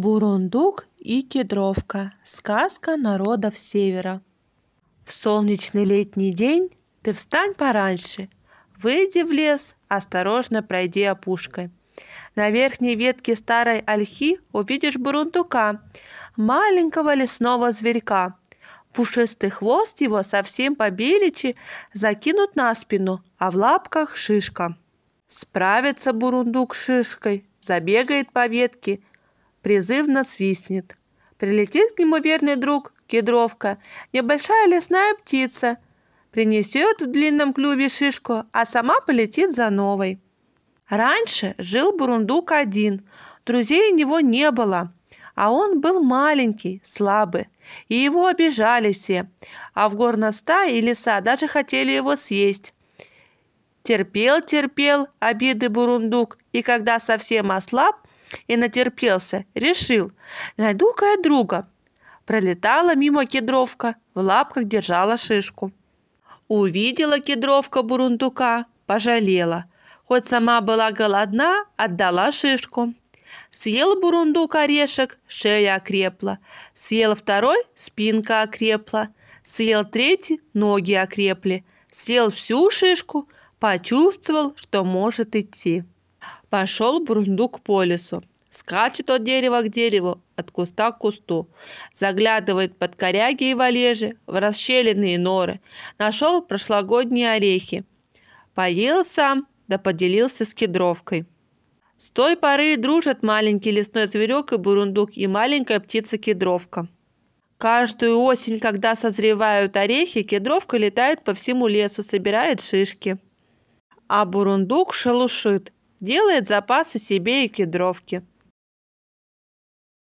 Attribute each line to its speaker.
Speaker 1: Бурундук и кедровка. Сказка народов севера. В солнечный летний день ты встань пораньше, выйди в лес, осторожно пройди опушкой. На верхней ветке старой ольхи увидишь бурундука, маленького лесного зверька. Пушистый хвост его совсем по закинут на спину, а в лапках шишка. Справится бурундук с шишкой, забегает по ветке, призывно свистнет. Прилетит к нему верный друг, кедровка, небольшая лесная птица, принесет в длинном клюве шишку, а сама полетит за новой. Раньше жил бурундук один, друзей у него не было, а он был маленький, слабый, и его обижали все, а в горностае и леса даже хотели его съесть. Терпел-терпел обиды бурундук, и когда совсем ослаб, и натерпелся, решил, найду-ка я друга. Пролетала мимо кедровка, в лапках держала шишку. Увидела кедровка бурундука, пожалела. Хоть сама была голодна, отдала шишку. Съел бурундук орешек, шея окрепла. Съел второй, спинка окрепла. Съел третий, ноги окрепли. Съел всю шишку, почувствовал, что может идти. Пошел Брундук по лесу. Скачет от дерева к дереву, от куста к кусту. Заглядывает под коряги и валежи, в расщелины норы. Нашел прошлогодние орехи. Поел сам, да поделился с кедровкой. С той поры дружат маленький лесной зверек и бурундук и маленькая птица-кедровка. Каждую осень, когда созревают орехи, кедровка летает по всему лесу, собирает шишки. А бурундук шелушит – делает запасы себе и кедровки.